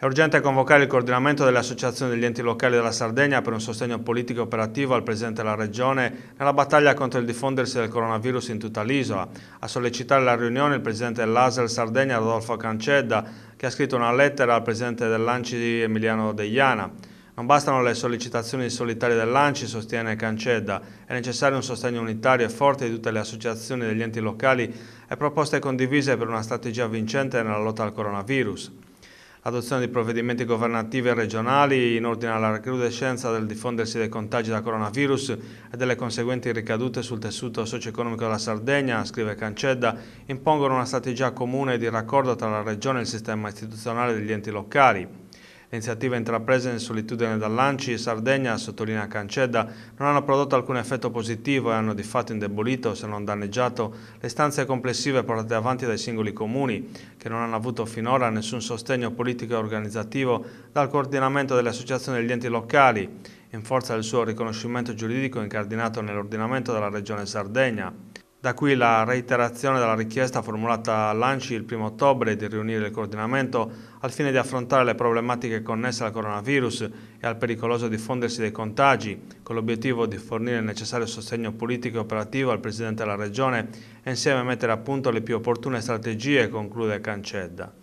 È urgente convocare il coordinamento delle associazioni degli enti locali della Sardegna per un sostegno politico e operativo al Presidente della Regione nella battaglia contro il diffondersi del coronavirus in tutta l'isola. A sollecitare la riunione il Presidente dell'Asel Sardegna Rodolfo Cancedda che ha scritto una lettera al Presidente dell'Anci Emiliano Deiana. Non bastano le sollecitazioni solitarie dell'Anci, sostiene Cancedda, è necessario un sostegno unitario e forte di tutte le associazioni degli enti locali e proposte condivise per una strategia vincente nella lotta al coronavirus adozione di provvedimenti governativi e regionali in ordine alla recrudescenza del diffondersi dei contagi da coronavirus e delle conseguenti ricadute sul tessuto socio-economico della Sardegna, scrive Cancedda, impongono una strategia comune di raccordo tra la Regione e il sistema istituzionale degli enti locali. L'iniziativa intrapresa in solitudine dall'Anci e Sardegna, sottolinea Cancedda, non hanno prodotto alcun effetto positivo e hanno di fatto indebolito, se non danneggiato, le stanze complessive portate avanti dai singoli comuni, che non hanno avuto finora nessun sostegno politico e organizzativo dal coordinamento delle associazioni degli enti locali, in forza del suo riconoscimento giuridico incardinato nell'ordinamento della Regione Sardegna. Da qui la reiterazione della richiesta formulata all'ANCI il 1 ottobre di riunire il coordinamento al fine di affrontare le problematiche connesse al coronavirus e al pericoloso diffondersi dei contagi, con l'obiettivo di fornire il necessario sostegno politico e operativo al Presidente della Regione e insieme mettere a punto le più opportune strategie, conclude Cancedda.